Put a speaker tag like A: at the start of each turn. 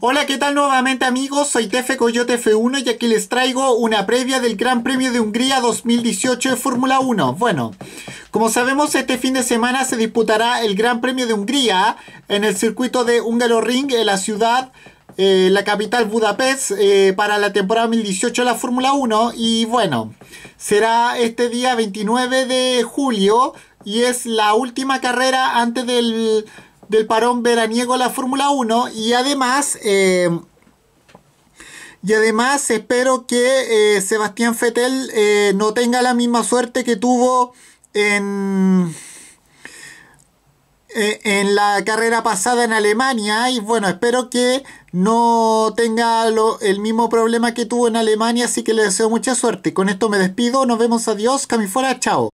A: Hola, ¿qué tal nuevamente amigos? Soy Tefe Coyote F1 y aquí les traigo una previa del Gran Premio de Hungría 2018 de Fórmula 1. Bueno, como sabemos este fin de semana se disputará el Gran Premio de Hungría en el circuito de Ring en la ciudad eh, la capital Budapest eh, para la temporada 2018 de la Fórmula 1 y bueno, será este día 29 de julio y es la última carrera antes del del parón veraniego a la Fórmula 1 y además... Eh, y además espero que eh, Sebastián Fettel eh, no tenga la misma suerte que tuvo en, en la carrera pasada en Alemania. Y bueno, espero que no tenga el mismo problema que tuvo en Alemania. Así que le deseo mucha suerte. Con esto me despido. Nos vemos. Adiós. fuera. Chao.